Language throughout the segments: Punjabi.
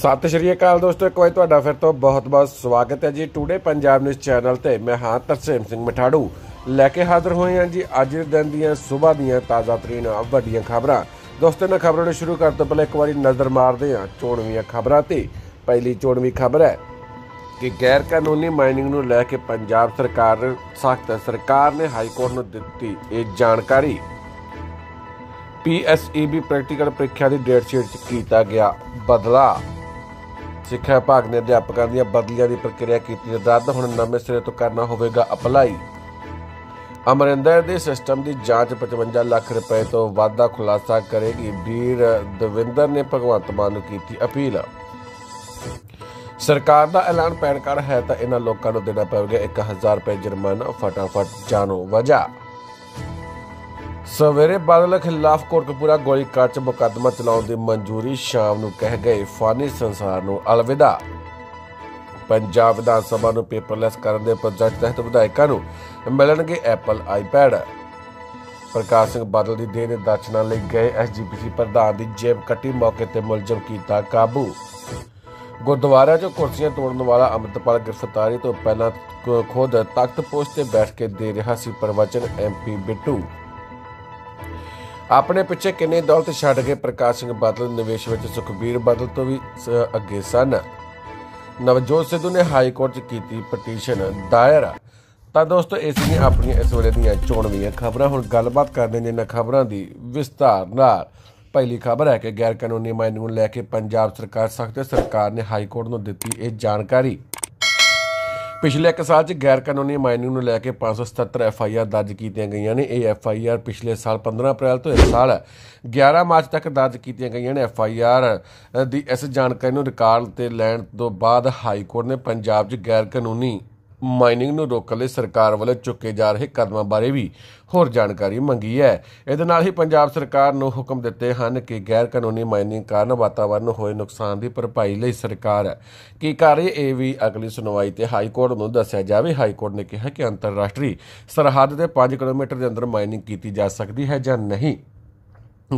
ਸਤਿ ਸ਼੍ਰੀ ਅਕਾਲ ਦੋਸਤੋ ਇੱਕ ਵਾਰ ਤੁਹਾਡਾ ਫਿਰ ਤੋਂ ਬਹੁਤ-ਬਹੁਤ ਸਵਾਗਤ ਹੈ ਜੀ ਟੂਡੇ ਪੰਜਾਬ ਨਿਊਜ਼ ਚੈਨਲ ਤੇ ਮੈਂ ਹਾਂ ਤਰਸੇਮ ਸਿੰਘ ਮਠਾੜੂ ਲੈ ਕੇ ਹਾਜ਼ਰ ਹੋਏ ਹਾਂ ਜੀ ਅੱਜ ਦੇ ਦਿਨ ਦੀਆਂ ਸਵੇਰ ਦੀਆਂ ਤਾਜ਼ਾ ਤਰੀਨ ਵੱਡੀਆਂ ਖਬਰਾਂ ਦੋਸਤੋ ਇਹਨਾਂ ਖਬਰਾਂ ਨੂੰ ਸ਼ੁਰੂ ਕਰਨ ਤੋਂ ਪਹਿਲੇ ਇੱਕ ਵਾਰੀ ਨਜ਼ਰ ਮਾਰਦੇ ਹਾਂ ਚੋਣਵੀਆਂ ਖਬਰਾਂ ਤੇ ਪਹਿਲੀ ਚੋਣਵੀ ਖਬਰ ਹੈ ਕਿ ਗੈਰ ਕਾਨੂੰਨੀ ਮਾਈਨਿੰਗ ਨੂੰ ਲੈ ਕੇ ਪੰਜਾਬ ਸਰਕਾਰ ਸਖਤ ਸਰਕਾਰ ਨੇ ਹਾਈ ਕੋਰਟ ਨੂੰ ਦਿੱਤੀ ਇਹ ਜਾਣਕਾਰੀ ਪੀਐਸਈਬੀ ਪ੍ਰੈਕਟੀਕਲ e ਪ੍ਰੀਖਿਆ ਦੀ ਡੇਟ ਸ਼ੀਟ 'ਚ ਕੀਤਾ ਗਿਆ ਬਦਲਾ ਸਿੱਖਿਆ ਵਿਭਾਗ ਨੇ ਅਧਿਆਪਕਾਂ ਦੀਆਂ ਬਦਲੀਆਂ ਦੀ ਪ੍ਰਕਿਰਿਆ ਕੀਤੀ ਹੈ ਰੱਦ ਹੁਣ ਨਵੇਂ ਸਿਰੇ ਤੋਂ ਕਰਨਾ ਹੋਵੇਗਾ ਅਪਲਾਈ ਅਮਰਿੰਦਰ ਦੇ ਸਿਸਟਮ ਦੀ ਜਾਂਚ 55 ਲੱਖ ਰੁਪਏ ਤੋਂ ਵੱਧ ਦਾ ਖੁਲਾਸਾ ਕਰੇਗੀ ਵੀਰ ਦਵਿੰਦਰ ਨੇ ਭਗਵੰਤ ਮਾਨ ਨੂੰ ਕੀਤੀ ਅਪੀਲ ਸਰਕਾਰ ਦਾ ਐਲਾਨ ਪੈਣ ਕਰ ਹੈ ਤਾਂ ਇਹਨਾਂ ਲੋਕਾਂ ਨੂੰ ਦੇਣਾ ਪਵੇਗਾ 1000 ਰੁਪਏ ਜੁਰਮਾਨਾ ਫਟਾਫਟ ਜਾਣੋ ਵਜਾ ਸਵੇਰੇ ਬਾਦਲ ਖਿਲਾਫ ਕੋਟਕਪੂਰਾ ਕਾਟ 'ਚ ਮੁਕੱਦਮਾ ਚਲਾਉਣ ਦੀ ਮਨਜ਼ੂਰੀ ਸ਼ਾਮ ਨੂੰ ਕਹਿ ਗਏ ਫਾਨੀ ਸੰਸਾਰ ਨੂੰ ਅਲਵਿਦਾ ਪੰਜਾਬ ਵਿਧਾਨ ਸਭਾ ਨੂੰ ਪੇਪਰਲੈਸ ਕਰਨ ਦੇ ਪ੍ਰੋਜੈਕਟ ਤਹਿਤ ਵਿਧਾਇਕਾਂ ਨੂੰ ਮਿਲਣਗੇ ਐਪਲ ਆਈਪੈਡ ਪ੍ਰਕਾਸ਼ ਸਿੰਘ ਬਾਦਲ ਦੀ ਦੇਹ ਦੇ ਦਰਸ਼ਨਾਂ ਲਈ ਗਏ ਐਸਜੀਪੀਸੀ ਪ੍ਰਧਾਨ ਦੀ ਜੇਬ ਕੱਟੀ ਮੌਕੇ ਤੇ ਮੁਲਜ਼ਮ ਕੀਤਾ ਕਾਬੂ ਗੁਰਦੁਆਰਾ 'ਚ ਕੁਰਸੀਆਂ ਤੋੜਨ ਵਾਲਾ ਅੰਮ੍ਰਿਤਪਾਲ ਗ੍ਰਿਫਤਾਰੀ ਤੋਂ ਪਹਿਲਾਂ ਖੁਦ ਤਖਤ ਪੋਸਟ ਤੇ ਬੈਠ ਕੇ ਦੇ ਰਿਹਾ ਸੀ ਪ੍ਰਵਚਨ ਐਮਪੀ ਬਿੱਟੂ ਆਪਣੇ ਪਿੱਛੇ ਕਿੰਨੇ ਦੌਲਤ ਛੱਡ ਕੇ ਪ੍ਰਕਾਸ਼ ਸਿੰਘ ਬਾਦਲ ਨਿਵੇਸ਼ ਵਿੱਚ ਸੁਖਬੀਰ ਬਾਦਲ ਤੋਂ ਵੀ ਅੱਗੇ ਸਨ ਨਵਜੋਤ ਸਿੱਧੂ ਨੇ ਹਾਈ ਕੋਰਟ 'ਚ ਕੀਤੀ ਪਟੀਸ਼ਨ ਦਾਇਰ ਤਾਂ ਦੋਸਤੋ ਇਸ ਨੇ ਆਪਣੀਆਂ ਇਸ ਵੇਲੇ ਦੀਆਂ ਚੋਣਵੀਆਂ ਖਬਰਾਂ ਹੁਣ ਗੱਲਬਾਤ ਕਰਦੇ ਨੇ ਇਹਨਾਂ ਖਬਰਾਂ ਦੀ ਵਿਸਤਾਰ ਨਾਲ ਪਹਿਲੀ ਖਬਰ ਹੈ ਕਿ ਗੈਰ ਕਾਨੂੰਨੀ ਮਾਈਨਿੰਗ ਨੂੰ ਲੈ ਕੇ ਪੰਜਾਬ ਸਰਕਾਰ ਸਖਤ ਸਰਕਾਰ ਨੇ ਹਾਈ ਕੋਰਟ ਨੂੰ ਦਿੱਤੀ ਇਹ ਜਾਣਕਾਰੀ ਪਿਛਲੇ 1 ਸਾਲ 'ਚ ਗੈਰ ਕਾਨੂੰਨੀ ਮਾਈਨਿੰਗ ਨੂੰ ਲੈ ਕੇ 577 ਐਫ ਆਈ ਆਰ ਦਰਜ ਕੀਤੀਆਂ ਗਈਆਂ ਨੇ ਇਹ ਐਫ ਆਈ ਆਰ ਪਿਛਲੇ ਸਾਲ 15 ਅਪ੍ਰੈਲ ਤੋਂ ਇਸ ਸਾਲ 11 ਮਾਰਚ ਤੱਕ ਦਰਜ ਕੀਤੀਆਂ ਗਈਆਂ ਨੇ ਐਫ ਆਈ ਆਰ ਦੀ ਇਸ ਜਾਣਕਾਰੀ ਨੂੰ ਰਿਕਾਰਡ ਤੇ ਲੈਣ ਤੋਂ ਬਾਅਦ ਹਾਈ ਕੋਰਟ ਨੇ ਪੰਜਾਬ 'ਚ ਗੈਰ ਕਾਨੂੰਨੀ ਮਾਈਨਿੰਗ ਨੂੰ ਰੋਕਣ ਲਈ ਸਰਕਾਰ ਵੱਲੋਂ ਚੁੱਕੇ ਜਾ ਰਹੇ ਕਦਮਾਂ ਬਾਰੇ ਵੀ ਹੋਰ ਜਾਣਕਾਰੀ ਮੰਗੀ ਹੈ ਇਹਦੇ ਨਾਲ ਹੀ ਪੰਜਾਬ ਸਰਕਾਰ ਨੂੰ ਹੁਕਮ ਦਿੱਤੇ ਹਨ ਕਿ ਗੈਰ ਕਾਨੂੰਨੀ ਮਾਈਨਿੰਗ ਕਾਰਨ ਵਾਤਾਵਰਣ ਨੂੰ ਹੋਏ ਨੁਕਸਾਨ ਦੀ ਭਰਪਾਈ ਲਈ ਸਰਕਾਰ ਕੀ ਕਰ ਰਹੀ ਇਹ ਵੀ ਅਗਲੀ ਸੁਣਵਾਈ ਤੇ ਹਾਈ ਕੋਰਟ ਨੂੰ ਦੱਸਿਆ ਜਾਵੇ ਹਾਈ ਕੋਰਟ ਨੇ ਕਿਹਾ ਕਿ ਅੰਤਰਰਾਸ਼ਟਰੀ ਸਰਹੱਦ ਦੇ 5 ਕਿਲੋਮੀਟਰ ਦੇ ਅੰਦਰ ਮਾਈਨਿੰਗ ਕੀਤੀ ਜਾ ਸਕਦੀ ਹੈ ਜਾਂ ਨਹੀਂ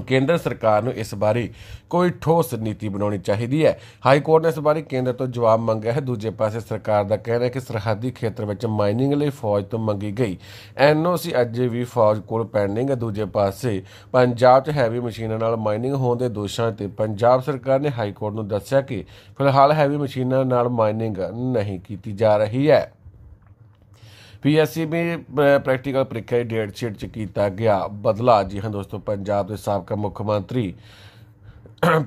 ਕੇਂਦਰ ਸਰਕਾਰ ਨੂੰ ਇਸ ਬਾਰੇ ਕੋਈ ਠੋਸ ਨੀਤੀ ਬਣਾਉਣੀ ਚਾਹੀਦੀ ਹੈ ਹਾਈ ਕੋਰਟ ਨੇ ਇਸ ਬਾਰੇ ਕੇਂਦਰ ਤੋਂ ਜਵਾਬ ਮੰਗਿਆ ਹੈ ਦੂਜੇ ਪਾਸੇ ਸਰਕਾਰ ਦਾ ਕਹਿਣਾ ਹੈ ਕਿ ਸਰਹੱਦੀ ਖੇਤਰ ਵਿੱਚ ਮਾਈਨਿੰਗ ਲਈ ਫੌਜ ਤੋਂ ਮੰਗੀ ਗਈ ਐਨਓਸੀ ਅਜੇ ਵੀ ਫੌਜ ਕੋਲ ਪੈਂਡਿੰਗ ਹੈ ਦੂਜੇ ਪਾਸੇ ਪੰਜਾਬ 'ਚ ਹੈਵੀ ਮਸ਼ੀਨਾਂ ਨਾਲ ਮਾਈਨਿੰਗ ਹੋਣ ਦੇ ਦੋਸ਼ਾਂ ਤੇ ਪੰਜਾਬ ਸਰਕਾਰ ਨੇ ਹਾਈ ਕੋਰਟ ਨੂੰ ਦੱਸਿਆ ਕਿ ਫਿਲਹਾਲ ਹੈਵੀ ਮਸ਼ੀਨਾਂ ਨਾਲ ਮਾਈਨਿੰਗ ਨਹੀਂ ਕੀਤੀ ਜਾ ਰਹੀ ਹੈ ਪੀਐਸਸੀ ਵੀ ਪ੍ਰੈਕਟੀਕਲ ਪ੍ਰੀਖਿਆ ਡੇਟ ਸ਼ੀਟ ਚ ਕੀਤਾ ਗਿਆ ਬਦਲਾ ਜੀ ਹਾਂ ਦੋਸਤੋ ਪੰਜਾਬ ਦੇ ਸਾਬਕਾ ਮੁੱਖ ਮੰਤਰੀ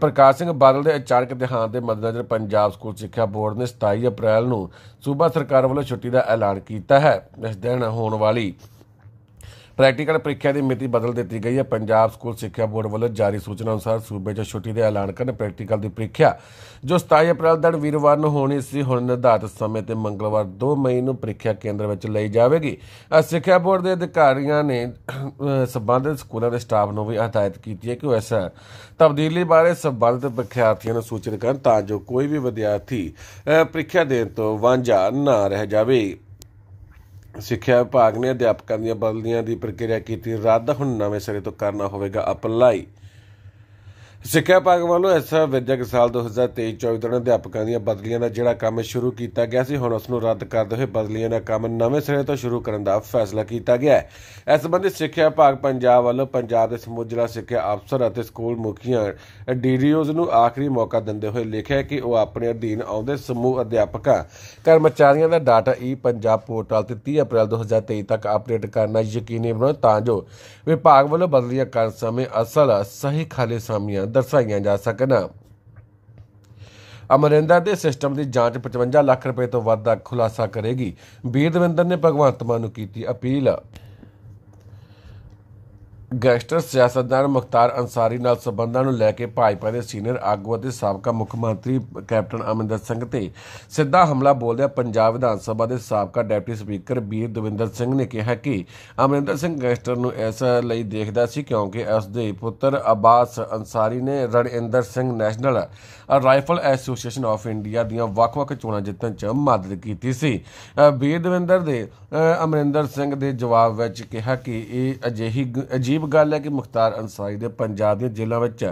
ਪ੍ਰਕਾਸ਼ ਸਿੰਘ ਬਾਦਲ ਦੇ ਅਚਾਨਕ ਦੇਹਾਂਤ ਦੇ ਮੱਦੇਨਜ਼ਰ ਪੰਜਾਬ ਸਕੂਲ ਸਿੱਖਿਆ ਬੋਰਡ ਨੇ 27 ਅਪ੍ਰੈਲ ਨੂੰ ਸੂਬਾ ਸਰਕਾਰ ਵੱਲੋਂ ਛੁੱਟੀ ਦਾ ਐਲਾਨ ਕੀਤਾ ਹੈ ਇਸ ਦਿਨ ਹੋਣ ਵਾਲੀ ਪ੍ਰੈਕਟੀਕਲ ਪ੍ਰੀਖਿਆ ਦੀ ਮਿਤੀ ਬਦਲ ਦਿੱਤੀ ਗਈ ਹੈ ਪੰਜਾਬ ਸਕੂਲ ਸਿੱਖਿਆ ਬੋਰਡ ਵੱਲੋਂ ਜਾਰੀ ਸੂਚਨਾ ਅਨੁਸਾਰ ਸੂਬੇ 'ਚ ਛੁੱਟੀ ਦੇ ਐਲਾਨ ਕਰਨ ਪ੍ਰੈਕਟੀਕਲ ਦੀ ਪ੍ਰੀਖਿਆ ਜੋ 27 ਅਪ੍ਰੈਲ ਦਿਨ ਵੀਰਵਾਰ ਨੂੰ ਹੋਣੀ ਸੀ ਹੁਣ ਨਿਰਧਾਰਤ ਸਮੇਂ ਤੇ ਮੰਗਲਵਾਰ 2 ਮਈ ਨੂੰ ਪ੍ਰੀਖਿਆ ਕੇਂਦਰ ਵਿੱਚ ਲਈ ਜਾਵੇਗੀ ਸਿੱਖਿਆ ਬੋਰਡ ਦੇ ਅਧਿਕਾਰੀਆਂ ਨੇ ਸਬੰਧਤ ਸਕੂਲਾਂ ਦੇ ਸਟਾਫ ਨੂੰ ਵੀ ਹਦਾਇਤ ਕੀਤੀ ਹੈ ਕਿ ਉਹ ਇਸ ਤਬਦੀਲੀ ਬਾਰੇ ਸਬੰਧਤ ਵਿਦਿਆਰਥੀਆਂ ਨੂੰ ਸੂਚਿਤ ਕਰਨ ਤਾਂ ਜੋ ਕੋਈ ਵੀ ਵਿਦਿਆਰਥੀ ਪ੍ਰੀਖਿਆ ਦੇਣ ਤੋਂ ਵਾਂਝਾ ਨਾ ਰਹਿ ਜਾਵੇ ਸਿੱਖਿਆ ਵਿਭਾਗ ਨੇ ਅਧਿਆਪਕਾਂ ਦੀਆਂ ਬਦਲੀਆਂ ਦੀ ਪ੍ਰਕਿਰਿਆ ਕੀਤੀ ਰੱਦ ਹੁਣ ਨਵੇਂ ਸਿਰੇ ਤੋਂ ਕਰਨਾ ਹੋਵੇਗਾ ਅਪਲਾਈ ਸਿੱਖਿਆ ਵਿਭਾਗ ਵੱਲੋਂ ਇਸ ਵਿਦਿਅਕ ਸਾਲ 2023-24 ਦੌਰਾਨ ਅਧਿਆਪਕਾਂ ਦੀਆਂ ਬਦਲੀਆਂ ਦਾ ਜਿਹੜਾ ਕੰਮ ਸ਼ੁਰੂ ਕੀਤਾ ਗਿਆ ਸੀ ਹੁਣ ਉਸ ਨੂੰ ਰੱਦ ਕਰਦੇ ਹੋਏ ਬਦਲੀਆਂ ਦਾ ਕੰਮ ਨਵੇਂ ਸਿਰੇ ਤੋਂ ਸ਼ੁਰੂ ਕਰਨ ਦਾ ਫੈਸਲਾ ਕੀਤਾ ਗਿਆ ਹੈ ਇਸ ਸੰਬੰਧੀ ਸਿੱਖਿਆ ਵਿਭਾਗ ਪੰਜਾਬ ਵੱਲੋਂ ਪੰਜਾਬ ਦੇ ਸਮੂਹ ਸਿੱਖਿਆ ਅਫਸਰ ਅਤੇ ਸਕੂਲ ਮੁਖੀਆਂ ਡੀਡੀਓਜ਼ ਨੂੰ ਆਖਰੀ ਮੌਕਾ ਦਿੰਦੇ ਹੋਏ ਲਿਖਿਆ ਕਿ ਉਹ ਆਪਣੇ ਅਧੀਨ ਆਉਂਦੇ ਸਮੂਹ ਅਧਿਆਪਕਾਂ ਕਰਮਚਾਰੀਆਂ ਦਾ ਡਾਟਾ ਈ ਪੰਜਾਬ ਪੋਰਟਲ ਤੇ 30 ਅਪ੍ਰੈਲ 2023 ਤੱਕ ਅਪਡੇਟ ਕਰਨਾ ਯਕੀਨੀ ਬਣਾਓ ਤਾਂ ਜੋ ਵਿਭਾਗ ਵੱਲੋਂ ਬਦਲੀਆਂ ਕਰਨ ਸਮੇਂ ਅਸਲ ਸਹੀ ਖਾਲੇ ਸਾਮੀਆਂ ਦਰਸਾਈਆਂ ਜਾ ਸਕਣ ਅਮਰਿੰਦਰ ਦੇ ਸਿਸਟਮ ਦੀ ਜਾਂਚ 55 ਲੱਖ ਰੁਪਏ ਤੋਂ ਵੱਧ ਦਾ ਖੁਲਾਸਾ ਕਰੇਗੀ ਬੀਰ ਨੇ ਭਗਵੰਤ ਮਾਨ ਨੂੰ ਕੀਤੀ ਅਪੀਲ ਗੈਂਗਸਟਰ ਸਿਆਸਤਦਾਨ ਮੁਖਤਾਰ ਅंसारी ਨਾਲ ਸਬੰਧਾਂ ਨੂੰ ਲੈ ਕੇ ਭਾਜਪਾ ਦੇ ਸੀਨੀਅਰ ਆਗੂ ਅਤੇ ਸਾਬਕਾ ਮੁੱਖ ਮੰਤਰੀ ਕੈਪਟਨ ਅਮਰਿੰਦਰ ਸਿੰਘ ਤੇ ਸਿੱਧਾ ਹਮਲਾ ਬੋਲਦਿਆਂ ਪੰਜਾਬ ਵਿਧਾਨ ਸਭਾ ਦੇ ਸਾਬਕਾ ਡਿਪਟੀ ਸਪੀਕਰ ਬੀਰ ਦਵਿੰਦਰ ਸਿੰਘ ਨੇ ਕਿਹਾ ਕਿ ਅਮਰਿੰਦਰ ਸਿੰਘ ਗੈਂਗਸਟਰ ਨੂੰ ਐਸਾ ਲਈ ਦੇਖਦਾ ਸੀ ਕਿਉਂਕਿ ਉਸ ਦੇ ਪੁੱਤਰ ਅਬਾਸ ਅंसारी ਨੇ Raninder Singh National Rifle Association of India ਦੀਆਂ ਵੱਖ-ਵੱਖ ਚੋਣਾਂ ਜਿੱਤਣ 'ਚ ਮਦਦ ਕੀਤੀ ਸੀ ਬੀਰ ਦਵਿੰਦਰ ਦੇ ਅਮਰਿੰਦਰ ਸਿੰਘ ਦੇ ਜਵਾਬ ਵਿੱਚ ਕਿਹਾ ਕਿ ਇਹ ਅਜਿਹੀ ਅਜੀਬ ਅਜੀਬ ਗੱਲ ਹੈ ਕਿ ਮੁਖਤਾਰ ਅਨਸਾਰੀ ਦੇ ਪੰਜਾਬ ਦੇ ਜ਼ਿਲ੍ਹਾ ਵਿੱਚ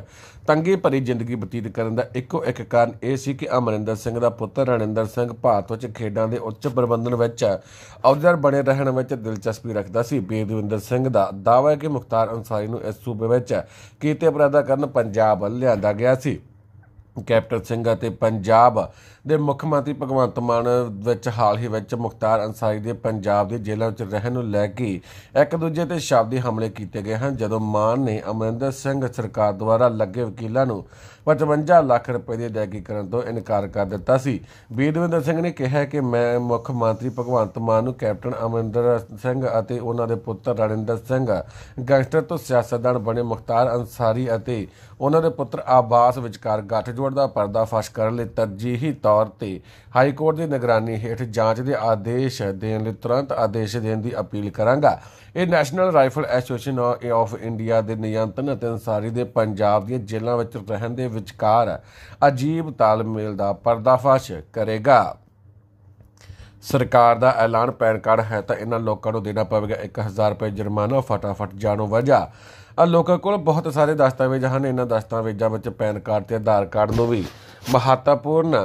ਤੰਗੀ ਭਰੀ ਜ਼ਿੰਦਗੀ ਬਤੀਤ ਕਰਨ ਦਾ ਇੱਕੋ ਇੱਕ ਕਾਰਨ ਇਹ ਸੀ ਕਿ ਅਮਰਿੰਦਰ ਸਿੰਘ ਦਾ ਪੁੱਤਰ ਰਣਿੰਦਰ ਸਿੰਘ ਭਾਰਤ ਵਿੱਚ ਖੇਡਾਂ ਦੇ ਉੱਚ ਪ੍ਰਬੰਧਨ ਵਿੱਚ ਅਹੁਦੇਦਾਰ ਬਣੇ ਰਹਿਣ ਵਿੱਚ ਦਿਲਚਸਪੀ ਰੱਖਦਾ ਸੀ ਬੇਦਵਿੰਦਰ ਸਿੰਘ ਦਾ ਦਾਅਵਾ ਹੈ ਕਿ ਮੁਖਤਾਰ ਅਨਸਾਰੀ ਨੂੰ ਇਸ ਸੂਬੇ ਵਿੱਚ ਕੀਤੇ ਅਪਰਾਧਾਂ ਕਰਨ ਪੰਜਾਬ ਵੱਲ ਲਿਆਂਦਾ ਗਿਆ ਸੀ ਕੈਪਟਨ ਸਿੰਘ ਅਤੇ ਪੰਜਾਬ ਦੇ ਮੁੱਖ ਮੰਤਰੀ ਭਗਵੰਤ ਮਾਨ ਵਿੱਚ ਹਾਲ ਹੀ ਵਿੱਚ ਮੁਖਤਾਰ ਅੰਸਾਰੀ ਦੇ ਪੰਜਾਬ ਦੇ ਜੇਲ੍ਹਾਂ ਵਿੱਚ ਰਹਿਣ ਨੂੰ ਲੈ ਕੇ ਇੱਕ ਦੂਜੇ ਤੇ ਸ਼ਬਦੀ ਹਮਲੇ ਕੀਤੇ ਗਏ ਹਨ ਜਦੋਂ ਮਾਨ ਨੇ ਅਮਰਿੰਦਰ ਸਿੰਘ ਸਰਕਾਰ ਦੁਆਰਾ ਲੱਗੇ ਵਕੀਲਾਂ ਨੂੰ 55 ਲੱਖ ਰੁਪਏ ਦੀ ਅਦਾਇਗੀ ਕਰਨ ਤੋਂ ਇਨਕਾਰ ਕਰ ਦਿੱਤਾ ਸੀ ਬੀਰਵਿੰਦਰ ਸਿੰਘ ਨੇ ਕਿਹਾ ਕਿ ਮੈਂ ਮੁੱਖ ਮੰਤਰੀ ਭਗਵੰਤ ਮਾਨ ਨੂੰ ਕੈਪਟਨ ਅਮਰਿੰਦਰ ਸਿੰਘ ਅਤੇ ਉਹਨਾਂ ਦੇ ਪੁੱਤਰ ਰਣਿੰਦਰ ਸਿੰਘ ਗੈਂਗਸਟਰ ਤੋਂ ਸਿਆਸਤਦਾਨ ਬਣੇ ਮੁਖਤਾਰ ਅੰਸਾਰੀ ਅਤੇ ਉਹਨਾਂ ਦੇ ਪੁੱਤਰ ਆਬਾਸ ਵਿਚਕਾਰ ਗੱਠਜੋੜ ਦਾ ਪਰਦਾਫਾਸ਼ ਕਰਨ ਲਈ ਤਰਜੀਹੀ ਤੌਰ ਤੇ ਹਾਈ ਕੋਰਟ ਦੀ ਨਿਗਰਾਨੀ ਹੇਠ ਜਾਂਚ ਦੇ ਆਦੇਸ਼ ਦੇਣ ਲਈ ਤੁਰੰਤ ਆਦੇਸ਼ ਦੇਣ ਦੀ ਅਪੀਲ ਕਰਾਂਗਾ ਇਹ National Rifle Association of India ਦੇ ਨਿਯੰਤਰਣ ਅਤੇ ਅਨਸਾਰੀ ਦੇ ਪੰਜਾਬ ਦੀਆਂ ਜੇਲ੍ਹਾਂ ਵਿੱਚ ਰਹਿਣ ਦੇ ਵਿਚਕਾਰ ਅਜੀਬ ਤਾਲਮੇਲ ਦਾ ਪਰਦਾਫਾਸ਼ ਕਰੇਗਾ ਸਰਕਾਰ ਦਾ ਐਲਾਨ ਪੈਨ ਕਾਰਡ ਹੈ ਤਾਂ ਇਹਨਾਂ ਲੋਕਾਂ ਨੂੰ ਦੇਣਾ ਪਵੇਗਾ 1000 ਰੁਪਏ ਜੁਰਮਾਨਾ ਫਟਾਫਟ ਜਾਣੋ ਵਜਾ ਆ ਲੋਕਾਂ ਕੋਲ ਬਹੁਤ ਸਾਰੇ ਦਸਤਾਵੇਜ਼ ਹਨ ਇਹਨਾਂ ਦਸਤਾਵੇਜ਼ਾਂ ਵਿੱਚ ਪੈਨ ਕਾਰਡ ਤੇ ਆਧਾਰ ਕਾਰਡ ਨੂੰ ਵੀ ਮਹੱਤਵਪੂਰਨ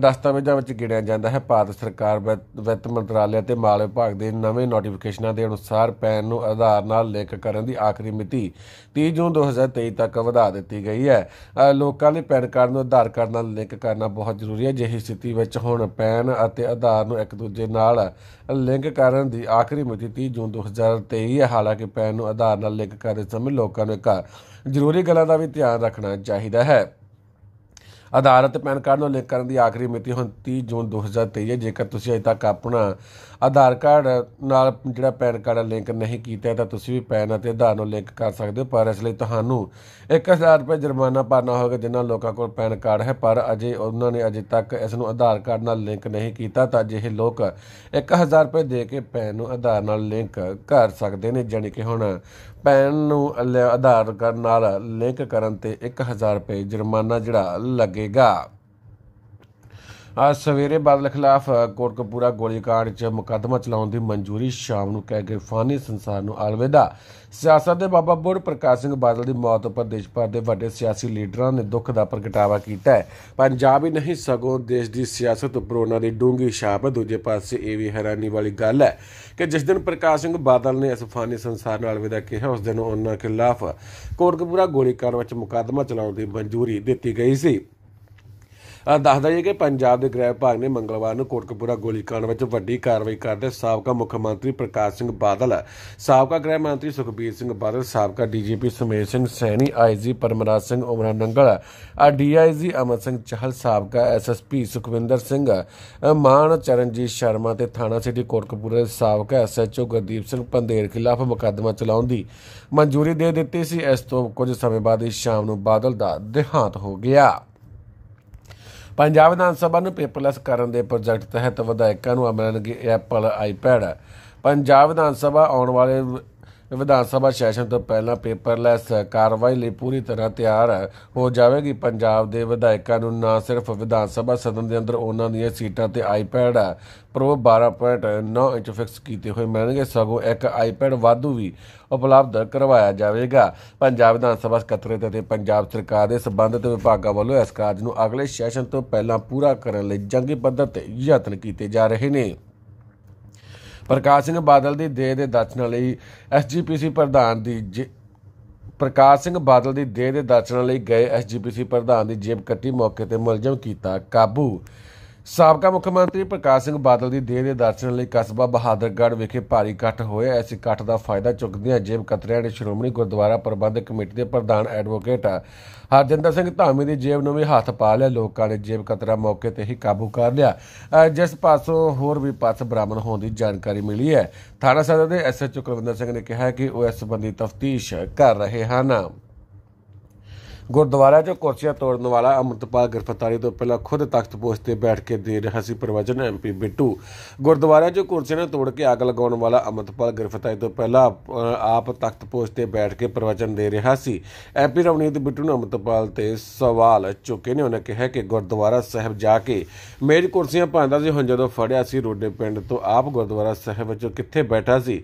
ਦਸਤਾਵੇਜ਼ਾਂ ਵਿੱਚ ਗਿਣਿਆ ਜਾਂਦਾ ਹੈ ਭਾਰਤ ਸਰਕਾਰ ਵਿੱਤ ਮੰਤਰਾਲੇ ਅਤੇ ਮਾਲ ਵਿਭਾਗ ਦੇ ਨਵੇਂ ਨੋਟੀਫਿਕੇਸ਼ਨਾਂ ਦੇ ਅਨੁਸਾਰ ਪੈਨ ਨੂੰ ਆਧਾਰ ਨਾਲ ਲਿੰਕ ਕਰਨ ਦੀ ਆਖਰੀ ਮਿਤੀ 30 ਜੂਨ 2023 ਤੱਕ ਵਧਾ ਦਿੱਤੀ ਗਈ ਹੈ ਲੋਕਾਂ ਲਈ ਪੈਨ ਕਾਰਡ ਨੂੰ ਆਧਾਰ ਕਾਰਡ ਨਾਲ ਲਿੰਕ ਕਰਨਾ ਬਹੁਤ ਜ਼ਰੂਰੀ ਹੈ ਜਿਹੀ ਸਥਿਤੀ ਵਿੱਚ ਹੁਣ ਪੈਨ ਅਤੇ ਆਧਾਰ ਨੂੰ ਇੱਕ ਦੂਜੇ ਨਾਲ ਲਿੰਕ ਕਰਨ ਦੀ ਆਖਰੀ ਮਿਤੀ 30 ਜੂਨ 2023 ਹੈ ਹਾਲਾਂਕਿ ਪੈਨ ਨੂੰ ਆਧਾਰ ਨਾਲ ਲਿੰਕ ਕਰਦੇ ਸਮੇਂ ਲੋਕਾਂ ਨੂੰ ਇੱਕ ਜ਼ਰੂਰੀ ਗੱਲਾਂ ਦਾ ਵੀ ਧਿਆਨ ਰੱਖਣਾ ਚਾਹੀਦਾ ਹੈ ਆਧਾਰ ਅਤੇ ਪੈਨ ਕਾਰਡ ਨੂੰ ਲਿੰਕ ਕਰਨ ਦੀ ਆਖਰੀ ਮਿਤੀ ਹੁਣ 30 ਜੂਨ 2023 ਹੈ ਜੇਕਰ ਤੁਸੀਂ ਅਜੇ ਤੱਕ ਆਪਣਾ ਆਧਾਰ ਕਾਰਡ ਨਾਲ ਜਿਹੜਾ ਪੈਨ ਕਾਰਡ ਲਿੰਕ ਨਹੀਂ ਕੀਤਾ ਤਾਂ ਤੁਸੀਂ ਵੀ ਪੈਨ ਅਤੇ ਆਧਾਰ ਨੂੰ ਲਿੰਕ ਕਰ ਸਕਦੇ ਹੋ ਪਰ ਇਸ ਲਈ ਤੁਹਾਨੂੰ 1000 ਰੁਪਏ ਜੁਰਮਾਨਾ ਭਰਨਾ ਹੋਵੇਗਾ ਜਿਨ੍ਹਾਂ ਲੋਕਾਂ ਕੋਲ ਪੈਨ ਕਾਰਡ ਹੈ ਪਰ ਅਜੇ ਉਹਨਾਂ ਨੇ ਅਜੇ ਤੱਕ ਇਸ ਨੂੰ ਆਧਾਰ ਕਾਰਡ ਨਾਲ ਲਿੰਕ ਨਹੀਂ ਕੀਤਾ ਤਾਂ ਇਹ ਲੋਕ 1000 ਰੁਪਏ ਦੇ ਕੇ ਪੈਨ ਨੂੰ ਆਧਾਰ ਨਾਲ ਲਿੰਕ ਕਰ ਸਕਦੇ ਨੇ ਜਾਨੀ ਕਿ ਹੁਣ ਪੈਨ ਨੂੰ ਆਧਾਰ ਕਾਰਡ ਨਾਲ ਲਿੰਕ ਕਰਨ ਤੇ 1000 ਰੁਪਏ ਜੁਰਮਾਨਾ ਜਿਹੜਾ ਲੱਗ ਲੱਗੇਗਾ ਅੱਜ ਸਵੇਰੇ ਬਾਦਲ ਖਿਲਾਫ ਕੋਟਕਪੂਰਾ ਗੋਲੀਕਾਂਡ 'ਚ ਮੁਕੱਦਮਾ ਚਲਾਉਣ ਦੀ ਮਨਜ਼ੂਰੀ ਸ਼ਾਮ ਨੂੰ ਕਹਿ ਗਏ ਫਾਨੀ ਸੰਸਾਰ ਨੂੰ ਅਲਵਿਦਾ ਸਿਆਸਤ ਦੇ ਬਾਬਾ ਬੁੱਢ ਪ੍ਰਕਾਸ਼ ਸਿੰਘ ਬਾਦਲ ਦੀ ਮੌਤ ਉੱਪਰ ਦੇਸ਼ ਭਰ ਦੇ ਵੱਡੇ ਸਿਆਸੀ ਲੀਡਰਾਂ ਨੇ ਦੁੱਖ ਦਾ ਪ੍ਰਗਟਾਵਾ ਕੀਤਾ ਹੈ ਪੰਜਾਬ ਹੀ ਨਹੀਂ ਸਗੋਂ ਦੇਸ਼ ਦੀ ਸਿਆਸਤ ਉੱਪਰ ਉਹਨਾਂ ਦੀ ਡੂੰਗੀ ਛਾਪ ਦੂਜੇ ਪਾਸੇ ਇਹ ਵੀ ਹੈਰਾਨੀ ਵਾਲੀ ਗੱਲ ਹੈ ਕਿ ਜਿਸ ਦਿਨ ਪ੍ਰਕਾਸ਼ ਸਿੰਘ ਬਾਦਲ ਨੇ ਇਸ ਫਾਨੀ ਸੰਸਾਰ ਨੂੰ ਅਲਵਿਦਾ ਕਿਹਾ ਉਸ ਦਿਨ ਉਹਨਾਂ ਖਿਲਾਫ ਕੋਟਕਪੂਰਾ ਗੋਲੀਕਾਂਡ ਵਿੱਚ ਮੁਕੱਦਮਾ ਚਲਾਉਣ ਦੀ ਮਨਜ਼ੂਰੀ ਦਿੱਤੀ ਗਈ ਸੀ ਦੱਸਦਾ ਹੈ ਕਿ ਪੰਜਾਬ ਦੇ ਗ੍ਰਹਿ ਵਿਭਾਗ ਨੇ ਮੰਗਲਵਾਰ ਨੂੰ ਕੋਟਕਪੂਰਾ ਗੋਲੀकांड ਵਿੱਚ ਵੱਡੀ ਕਾਰਵਾਈ ਕਰਦੇ ਸਾਬਕਾ ਮੁੱਖ ਮੰਤਰੀ ਪ੍ਰਕਾਸ਼ ਸਿੰਘ ਬਾਦਲ ਸਾਬਕਾ ਗ੍ਰਹਿ ਮੰਤਰੀ ਸੁਖਬੀਰ ਸਿੰਘ ਬਾਦਲ ਸਾਬਕਾ DGP Sumedh Singh Saini IG Paramraj Singh Umranangal ਆ ਡੀਆਈਜੀ ਅਮਰ ਸਿੰਘ ਚਹਲ ਸਾਬਕਾ ਐਸਐਸਪੀ ਸੁਖਵਿੰਦਰ ਸਿੰਘ ਮਾਨ ਚਰਨਜੀਤ ਸ਼ਰਮਾ ਤੇ ਥਾਣਾ ਸਿਟੀ ਕੋਟਕਪੂਰਾ ਦੇ ਸਾਬਕਾ ਐਸਐਚਓ ਗੁਰਦੀਪ ਸਿੰਘ ਪੰਦੇਰ ਖਿਲਾਫ ਮੁਕੱਦਮਾ ਚਲਾਉਣ ਦੀ ਮਨਜ਼ੂਰੀ ਦੇ ਦਿੱਤੀ ਸੀ ਇਸ ਤੋਂ ਕੁਝ ਸਮੇਂ ਬਾਅਦ ਇਸ ਸ਼ਾਮ ਨੂੰ ਬਾਦਲ ਦਾ ਦੇਹਾਂਤ ਹੋ ਗਿਆ ਪੰਜਾਬ ਵਿਧਾਨ ਸਭਾ ਨੂੰ ਪੇਪਰਲੈਸ ਕਰਨ ਦੇ ਪ੍ਰੋਜੈਕਟ ਤਹਿਤ ਵਿਧਾਇਕਾਂ ਨੂੰ ਮਿਲਣਗੇ ਐਪਲ ਆਈਪੈਡ ਪੰਜਾਬ ਵਿਧਾਨ ਸਭਾ ਆਉਣ ਵਾਲੇ ਵਿਧਾਨ ਸਭਾ ਸੈਸ਼ਨ ਤੋਂ ਪਹਿਲਾਂ ਪੇਪਰਲੈਸ ਕਾਰਵਾਈ ਲਈ ਪੂਰੀ ਤਰ੍ਹਾਂ ਤਿਆਰ ਹੋ ਜਾਵੇਗੀ ਪੰਜਾਬ ਦੇ ਵਿਧਾਇਕਾਂ ਨੂੰ ਨਾ ਸਿਰਫ ਵਿਧਾਨ ਸਭਾ ਸਦਨ ਦੇ ਅੰਦਰ ਉਹਨਾਂ ਦੀਆਂ ਸੀਟਾਂ ਤੇ ਆਈਪੈਡ ਪ੍ਰੋ 12.9 ਇੰਚ ਫਿਕਸ ਕੀਤੇ ਹੋਏ ਮਿਲਣਗੇ ਸਗੋਂ ਇੱਕ ਆਈਪੈਡ ਵਾਧੂ ਵੀ ਉਪਲਬਧ ਕਰਵਾਇਆ ਜਾਵੇਗਾ ਪੰਜਾਬ ਵਿਧਾਨ ਸਭਾ ਸਕੱਤਰੇ ਤੇ ਪੰਜਾਬ ਸਰਕਾਰ ਦੇ ਸਬੰਧਤ ਵਿਭਾਗਾਂ ਵੱਲੋਂ ਇਸ ਕਾਰਜ ਨੂੰ ਅਗਲੇ ਸੈਸ਼ਨ ਤੋਂ ਪਹਿਲਾਂ ਪੂਰਾ ਕਰਨ ਲਈ ਜੰਗੀ ਪੱਧਰ ਤੇ ਯਤਨ ਕੀਤੇ ਜਾ ਰਹੇ ਨੇ ਪ੍ਰਕਾਸ਼ ਸਿੰਘ ਬਾਦਲ ਦੀ ਦੇਹ ਦੇ ਦਰਸ਼ਨ ਲਈ ਐਸਜੀਪੀਸੀ ਪ੍ਰਧਾਨ ਦੀ ਪ੍ਰਕਾਸ਼ ਸਿੰਘ ਬਾਦਲ ਦੀ ਦੇਹ ਦੇ ਦਰਸ਼ਨ ਲਈ ਗਏ ਐਸਜੀਪੀਸੀ ਪ੍ਰਧਾਨ ਦੀ ਜੇਬ ਕੱਟੀ ਮੌਕੇ ਤੇ ਮਲਜਮ ਕੀਤਾ ਕਾਬੂ ਸਾਬਕਾ ਮੁੱਖ ਮੰਤਰੀ ਪ੍ਰਕਾਸ਼ ਸਿੰਘ ਬਾਦਲ ਦੀ ਦੇਹ ਦੇ ਦਰਸ਼ਨ ਲਈ ਕਸਬਾ ਬਹਾਦਰਗੜ੍ਹ ਵਿਖੇ ਭਾਰੀ ਇਕੱਠ ਹੋਇਆ ਇਸ ਇਕੱਠ ਦਾ ਫਾਇਦਾ ਚੁੱਕਦਿਆਂ ਜੇਬ ਕਤਰਿਆਂ ਨੇ ਸ਼੍ਰੋਮਣੀ ਗੁਰਦੁਆਰਾ ਪ੍ਰਬੰਧਕ ਕਮੇਟੀ ਦੇ ਪ੍ਰਧਾਨ ਐਡਵੋਕੇਟ ਹਰਜਿੰਦਰ ਸਿੰਘ ਧਾਮੀ ਦੀ ਜੇਬ ਨੂੰ ਵੀ ਹੱਥ ਪਾ ਲਿਆ ਲੋਕਾਂ ਨੇ ਜੇਬ ਕਤਰਾ ਮੌਕੇ ਤੇ ਹੀ ਕਾਬੂ ਕਰ ਲਿਆ ਜਿਸ ਪਾਸੋਂ ਹੋਰ ਵੀ ਪੱਥ ਬਰਾਮਦ ਹੋਣ ਦੀ ਜਾਣਕਾਰੀ ਮਿਲੀ ਹੈ ਥਾਣਾ ਸਦਰ ਦੇ ਐਸਐਚਓ ਕੁਲਵਿੰਦਰ ਸਿੰਘ ਨੇ ਕਿਹਾ ਕਿ ਉਹ ਇਸ ਸੰਬੰਧੀ ਤਫਤੀਸ਼ ਕਰ ਰਹੇ ਹਨ ਗੁਰਦੁਆਰਾ 'ਚ ਕੁਰਸੀਆਂ ਤੋੜਨ ਵਾਲਾ ਅਮਰਤਪਾਲ ਗ੍ਰਿਫਤਾਰੀ ਤੋਂ ਪਹਿਲਾਂ ਖੁਦ ਤਖਤ ਪੋਸਟ ਤੇ ਬੈਠ ਕੇ ਦੇ ਰਿਹਾ ਸੀ ਪ੍ਰਵਚਨ ਐਮਪੀ ਬਿੱਟੂ ਗੁਰਦੁਆਰਾ 'ਚ ਕੁਰਸੀਆਂ ਤੋੜ ਕੇ ਅੱਗ ਲਗਾਉਣ ਵਾਲਾ ਅਮਰਤਪਾਲ ਗ੍ਰਿਫਤਾਰੀ ਤੋਂ ਪਹਿਲਾਂ ਆਪ ਤਖਤ ਪੋਸਟ ਤੇ ਬੈਠ ਕੇ ਪ੍ਰਵਚਨ ਦੇ ਰਿਹਾ ਸੀ ਐਮਪੀ ਰਵਨੀਤ ਬਿੱਟੂ ਨੇ ਅਮਰਤਪਾਲ ਤੇ ਸਵਾਲ ਚੁੱਕੇ ਨੇ ਉਹਨੇ ਕਿਹਾ ਕਿ ਗੁਰਦੁਆਰਾ ਸਾਹਿਬ ਜਾ ਕੇ ਮੇਜ ਕੁਰਸੀਆਂ ਪਾਉਂਦਾ ਸੀ ਹੁਣ ਜਦੋਂ ਫੜਿਆ ਸੀ ਰੋਡੇ ਪਿੰਡ ਤੋਂ ਆਪ ਗੁਰਦੁਆਰਾ ਸਾਹਿਬ ਵਿੱਚ ਕਿੱਥੇ ਬੈਠਾ ਸੀ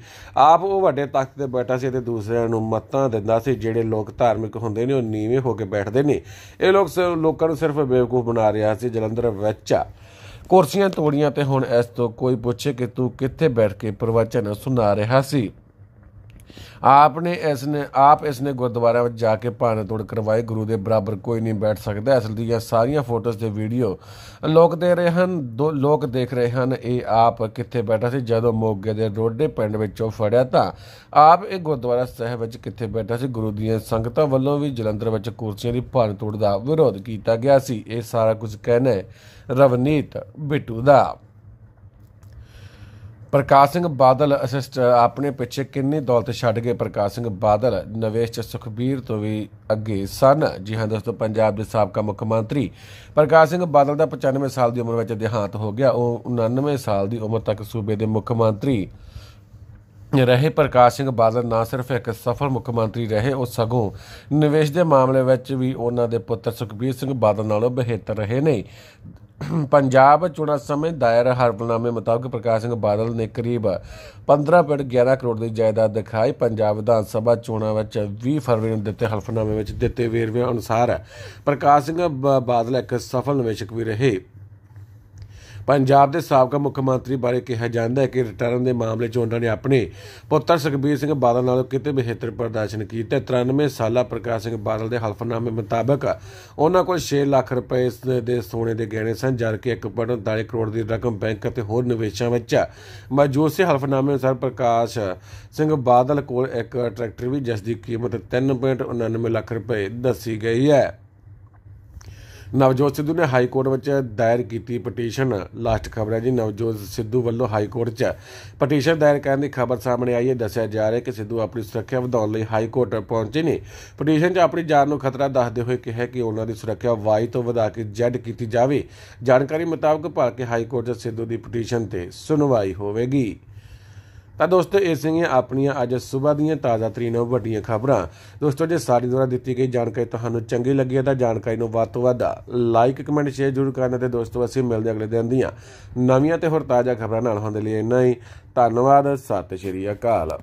ਆਪ ਉਹ ਵੱਡੇ ਤਖਤ ਤੇ ਬੈਠਾ ਸੀ ਤੇ ਦੂਸਰਿਆਂ ਨੂੰ ਮੱਤਾਂ ਦਿੰਦਾ ਸੀ ਜਿਹੜੇ ਲੋਕ ਧਾਰਮਿਕ ਹੁੰਦੇ ਨੇ ਉਹ ਨੀਵੇਂ ਹੋ ਹੋ ਕੇ ਬੈਠਦੇ ਨੇ ਇਹ ਲੋਕ ਲੋਕਾਂ ਨੂੰ ਸਿਰਫ ਬੇਵਕੂਫ ਬਣਾ ਰਿਹਾ ਸੀ ਜਲੰਧਰ ਵਿੱਚ ਆ ਕੁਰਸੀਆਂ ਤੋੜੀਆਂ ਤੇ ਹੁਣ ਇਸ ਤੋਂ ਕੋਈ ਪੁੱਛੇ ਕਿ ਤੂੰ ਕਿੱਥੇ ਬੈਠ ਕੇ ਪ੍ਰਵਚਨ ਸੁਣਾ ਰਿਹਾ ਸੀ ਆਪ ਨੇ ਇਸ ਨੇ ਆਪ ਇਸ ਨੇ ਗੁਰਦੁਆਰਾ ਵਿੱਚ ਜਾ ਕੇ ਭਾਣੇ ਤੋੜ ਕਰਵਾਏ ਗੁਰੂ ਦੇ ਬਰਾਬਰ ਕੋਈ ਨਹੀਂ ਬੈਠ ਸਕਦਾ ਅਸਲ ਦੀ ਇਹ ਸਾਰੀਆਂ ਫੋਟੋਜ਼ ਤੇ ਵੀਡੀਓ ਲੋਕ ਦੇ ਰਹੇ ਹਨ ਲੋਕ ਦੇਖ ਰਹੇ ਹਨ ਇਹ ਆਪ ਕਿੱਥੇ ਬੈਠਾ ਸੀ ਜਦੋਂ ਮੋਗੇ ਦੇ ਰੋਡੇ ਪਿੰਡ ਵਿੱਚੋਂ ਫੜਿਆ ਤਾਂ ਆਪ ਇਹ ਗੁਰਦੁਆਰਾ ਸਾਹਿਬ ਵਿੱਚ ਕਿੱਥੇ ਬੈਠਾ ਸੀ ਗੁਰੂ ਦੀਆਂ ਸੰਗਤਾਂ ਵੱਲੋਂ ਵੀ ਜਲੰਧਰ ਵਿੱਚ ਕੁਰਸੀਆਂ ਦੀ ਭਾਣੇ ਤੋੜ ਦਾ ਵਿਰੋਧ ਕੀਤਾ ਗਿਆ ਸੀ ਇਹ ਸਾਰਾ ਕੁਝ ਕਹਿਣਾ ਰਵਨੀਤ ਬਿੱਟੂ ਦਾ ਪ੍ਰਕਾਸ਼ ਸਿੰਘ ਬਾਦਲ ਅਸਿਸਟ ਆਪਣੇ ਪਿੱਛੇ ਕਿੰਨੀ ਦੌਲਤ ਛੱਡ ਗਏ ਪ੍ਰਕਾਸ਼ ਸਿੰਘ ਬਾਦਲ ਨਵੇਸ਼ ਚ ਸੁਖਬੀਰ ਤੋਂ ਵੀ ਅੱਗੇ ਸਨ ਜੀ ਹਾਂ ਦੋਸਤੋ ਪੰਜਾਬ ਦੇ ਸਾਬਕਾ ਮੁੱਖ ਮੰਤਰੀ ਪ੍ਰਕਾਸ਼ ਸਿੰਘ ਬਾਦਲ ਦਾ 95 ਸਾਲ ਦੀ ਉਮਰ ਵਿੱਚ ਦੇਹਾਂਤ ਹੋ ਗਿਆ ਉਹ 99 ਸਾਲ ਦੀ ਉਮਰ ਤੱਕ ਸੂਬੇ ਦੇ ਮੁੱਖ ਮੰਤਰੀ ਰਹੇ ਪ੍ਰਕਾਸ਼ ਸਿੰਘ ਬਾਦਲ ਨਾ ਸਿਰਫ ਇੱਕ ਸਫਲ ਮੁੱਖ ਮੰਤਰੀ ਰਹੇ ਉਹ ਸਗੋਂ ਨਿਵੇਸ਼ ਦੇ ਮਾਮਲੇ ਵਿੱਚ ਵੀ ਉਹਨਾਂ ਦੇ ਪੁੱਤਰ ਸੁਖਬੀਰ ਸਿੰਘ ਬਾਦਲ ਨਾਲੋਂ ਬਿਹਤਰ ਰਹੇ ਨੇ ਪੰਜਾਬ ਚੋਣਾਂ ਸਮੇਂ ਦਾਇਰ ਹਰਫਨਾਮੇ ਮੁਤਾਬਕ ਪ੍ਰਕਾਸ਼ ਸਿੰਘ ਬਾਦਲ ਨੇ ਕਰੀਬ 15.11 ਕਰੋੜ ਦੀ ਜਾਇਦਾਦ ਦਿਖਾਈ ਪੰਜਾਬ ਵਿਧਾਨ ਸਭਾ ਚੋਣਾਂ ਵਿੱਚ 20 ਫਰਵਰੀ ਨੂੰ ਦਿੱਤੇ ਹਲਫਨਾਮੇ ਵਿੱਚ ਦਿੱਤੇ ਵੇਰਵੇ ਅਨੁਸਾਰ ਪ੍ਰਕਾਸ਼ ਸਿੰਘ ਬਾਦਲ ਇੱਕ ਸਫਲ ਨਿਵੇਸ਼ਕ ਵੀ ਰਹੇ ਪੰਜਾਬ ਦੇ ਸਾਬਕਾ ਮੁੱਖ ਮੰਤਰੀ ਬਾਰੇ ਕਿਹਾ ਜਾਂਦਾ ਹੈ ਕਿ ਰਿਟਰਨ ਦੇ ਮਾਮਲੇ 'ਚ ਉਹਨਾਂ ਨੇ ਆਪਣੇ ਪੁੱਤਰ ਸੁਖਬੀਰ ਸਿੰਘ ਬਾਦਲ ਨਾਲ ਕਿਤੇ ਬਿਹਤਰ ਪ੍ਰਦਰਸ਼ਨ ਕੀਤਾ 93 ਸਾਲਾ ਪ੍ਰਕਾਸ਼ ਸਿੰਘ ਬਾਦਲ ਦੇ ਹਲਫਨਾਮੇ ਮੁਤਾਬਕ ਉਹਨਾਂ ਕੋਲ 6 ਲੱਖ ਰੁਪਏ ਦੇ ਸੋਨੇ ਦੇ ਗਹਿਣੇ ਸਨ ਜਦ ਕਿ 1.4 ਕਰੋੜ ਦੀ ਰਕਮ ਬੈਂਕ ਅਤੇ ਹੋਰ ਨਿਵੇਸ਼ਾਂ ਵਿੱਚ ਮੌਜੂਦ ਸੀ ਹਲਫਨਾਮੇ ਅਨੁਸਾਰ ਪ੍ਰਕਾਸ਼ ਸਿੰਘ ਬਾਦਲ ਕੋਲ ਇੱਕ ਟਰੈਕਟਰ ਵੀ ਜਿਸ ਦੀ ਕੀਮਤ 3.99 ਲੱਖ ਰੁਪਏ ਦੱਸੀ ਗਈ ਹੈ ਨਵਜੋਤ ਸਿੱਧੂ ਨੇ ਹਾਈ ਕੋਰਟ ਵਿੱਚ ਦਾਇਰ ਕੀਤੀ ਪਟੀਸ਼ਨ ਲਾਸਟ ਖਬਰ ਹੈ ਜੀ ਨਵਜੋਤ ਸਿੱਧੂ ਵੱਲੋਂ ਹਾਈ ਕੋਰਟ 'ਚ ਪਟੀਸ਼ਨ ਦਾਇਰ ਕਰਨ ਦੀ ਖਬਰ ਸਾਹਮਣੇ ਆਈ ਹੈ ਦੱਸਿਆ ਜਾ ਰਿਹਾ ਹੈ ਕਿ ਸਿੱਧੂ ਆਪਣੀ ਸੁਰੱਖਿਆ ਵਧਾਉਣ ਲਈ ਹਾਈ ਕੋਰਟ ਪਹੁੰਚੇ ਨੇ ਪਟੀਸ਼ਨ 'ਚ ਆਪਣੀ ਜਾਨ ਨੂੰ ਖਤਰਾ ਦੱਸਦੇ ਹੋਏ ਕਿਹਾ ਕਿ ਉਹਨਾਂ ਦੀ ਸੁਰੱਖਿਆ ਵਾਈ ਤੋਂ ਵਧਾ ਕੇ ਜ਼ੈਡ ਕੀਤੀ ਜਾਵੇ ਜਾਣਕਾਰੀ ਮੁਤਾਬਕ ਭਾਰਤ ਹਾਈ ਕੋਰਟ 'ਚ ਸਿੱਧੂ ਦੀ ਪਟੀਸ਼ਨ ਤੇ ਸੁਣਵਾਈ ਹੋਵੇਗੀ ਤਾਂ ਦੋਸਤੋ ਇਹ ਸੀਗੀਆਂ ਆਪਣੀਆਂ ਅੱਜ ਸਵੇਰ ਦੀਆਂ ਤਾਜ਼ਾ ਤਰੀਨ ਵੱਡੀਆਂ ਖਬਰਾਂ ਦੋਸਤੋ ਜੇ ਸਾਡੀ ਦੁਆਰਾ ਦਿੱਤੀ ਗਈ ਜਾਣਕਾਰੀ ਤੁਹਾਨੂੰ ਚੰਗੀ ਲੱਗੀ ਤਾਂ ਜਾਣਕਾਰੀ ਨੂੰ ਵੱਧ ਤੋਂ ਵੱਧ ਲਾਈਕ ਕਮੈਂਟ ਸ਼ੇਅਰ ਜ਼ਰੂਰ ਕਰਨਾ ਤੇ ਦੋਸਤੋ ਅਸੀਂ ਮਿਲਦੇ ਅਗਲੇ ਦਿਨ ਦੀਆਂ ਨਵੀਆਂ ਤੇ ਹੋਰ ਤਾਜ਼ਾ ਖਬਰਾਂ ਨਾਲ ਹੁੰਦੇ ਲਈ ਇੰਨਾ ਹੀ ਧੰਨਵਾਦ ਸਤਿ ਸ਼੍ਰੀ ਅਕਾਲ